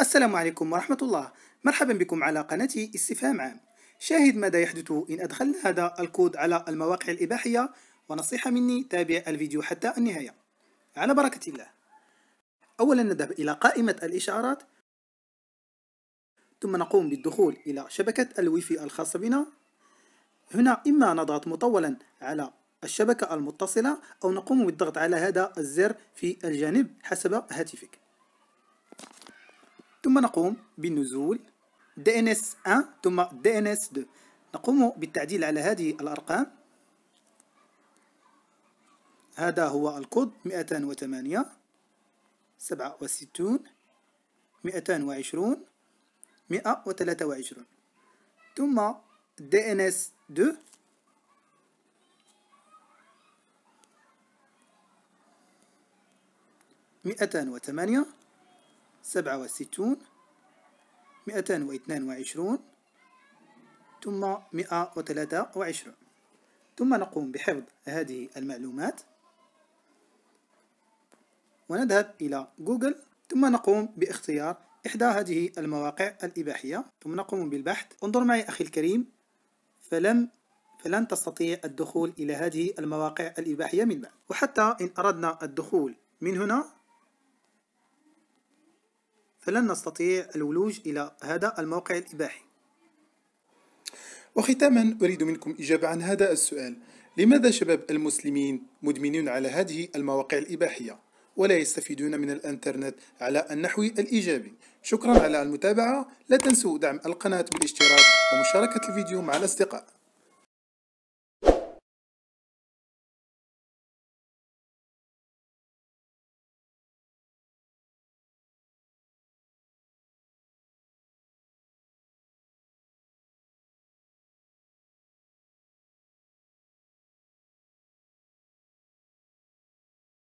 السلام عليكم ورحمة الله مرحبا بكم على قناتي استفهام عام شاهد ماذا يحدث إن أدخلنا هذا الكود على المواقع الإباحية ونصيحة مني تابع الفيديو حتى النهاية على بركة الله أولا نذهب إلى قائمة الإشعارات ثم نقوم بالدخول إلى شبكة الويفي الخاصة بنا هنا إما نضغط مطولا على الشبكة المتصلة أو نقوم بالضغط على هذا الزر في الجانب حسب هاتفك ثم نقوم بالنزول DNS1 ثم DNS2 نقوم بالتعديل على هذه الأرقام هذا هو الكود 208 67 220 123 ثم DNS2 208 سبعة وستون مئتان واثنان وعشرون ثم مئة وثلاثة وعشرون ثم نقوم بحفظ هذه المعلومات ونذهب إلى جوجل ثم نقوم باختيار إحدى هذه المواقع الإباحية ثم نقوم بالبحث انظر معي أخي الكريم فلم فلن تستطيع الدخول إلى هذه المواقع الإباحية من بعد وحتى إن أردنا الدخول من هنا فلن نستطيع الولوج إلى هذا الموقع الإباحي وختاما أريد منكم إجابة عن هذا السؤال لماذا شباب المسلمين مدمنون على هذه المواقع الإباحية ولا يستفيدون من الانترنت على النحو الإيجابي شكرا على المتابعة لا تنسوا دعم القناة بالاشتراك ومشاركة الفيديو مع الأصدقاء